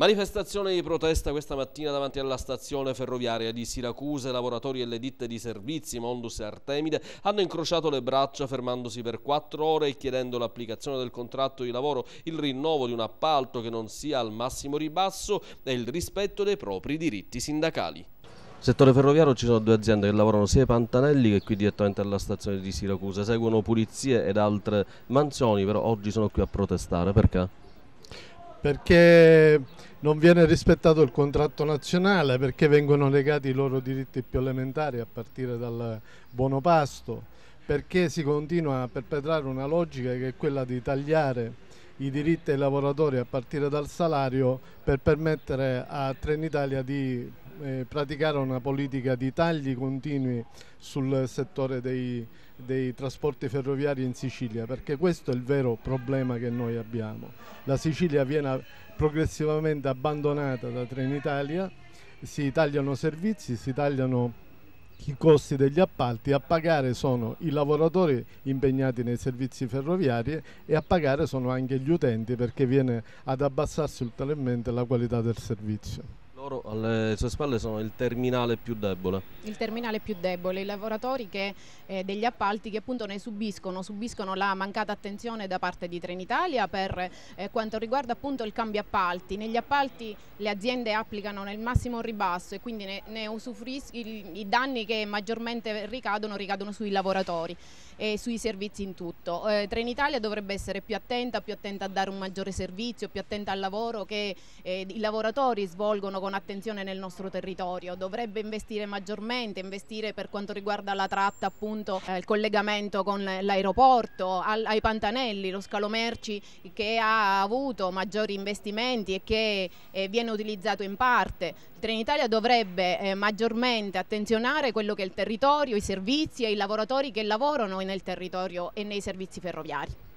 Manifestazione di protesta questa mattina davanti alla stazione ferroviaria di Siracusa. I lavoratori e le ditte di servizi Mondus e Artemide hanno incrociato le braccia fermandosi per quattro ore e chiedendo l'applicazione del contratto di lavoro, il rinnovo di un appalto che non sia al massimo ribasso e il rispetto dei propri diritti sindacali. settore ferroviario ci sono due aziende che lavorano sia ai Pantanelli che qui direttamente alla stazione di Siracusa, seguono pulizie ed altre mansioni, però oggi sono qui a protestare, perché? perché non viene rispettato il contratto nazionale, perché vengono negati i loro diritti più elementari a partire dal buono pasto, perché si continua a perpetrare una logica che è quella di tagliare i diritti ai lavoratori a partire dal salario per permettere a Trenitalia di eh, praticare una politica di tagli continui sul settore dei, dei trasporti ferroviari in Sicilia, perché questo è il vero problema che noi abbiamo. La Sicilia viene progressivamente abbandonata da Trenitalia, si tagliano servizi, si tagliano i costi degli appalti, a pagare sono i lavoratori impegnati nei servizi ferroviari e a pagare sono anche gli utenti perché viene ad abbassarsi ulteriormente la qualità del servizio loro alle sue spalle sono il terminale più debole. Il terminale più debole, i lavoratori che, eh, degli appalti che appunto ne subiscono, subiscono la mancata attenzione da parte di Trenitalia per eh, quanto riguarda appunto il cambio appalti. Negli appalti le aziende applicano nel massimo ribasso e quindi ne, ne usufruiscono i danni che maggiormente ricadono, ricadono sui lavoratori e sui servizi in tutto. Eh, Trenitalia dovrebbe essere più attenta, più attenta a dare un maggiore servizio, più attenta al lavoro che eh, i lavoratori svolgono con attenzione attenzione nel nostro territorio, dovrebbe investire maggiormente, investire per quanto riguarda la tratta appunto eh, il collegamento con l'aeroporto, ai Pantanelli, lo scalo merci che ha avuto maggiori investimenti e che eh, viene utilizzato in parte. Trenitalia dovrebbe eh, maggiormente attenzionare quello che è il territorio, i servizi e i lavoratori che lavorano nel territorio e nei servizi ferroviari.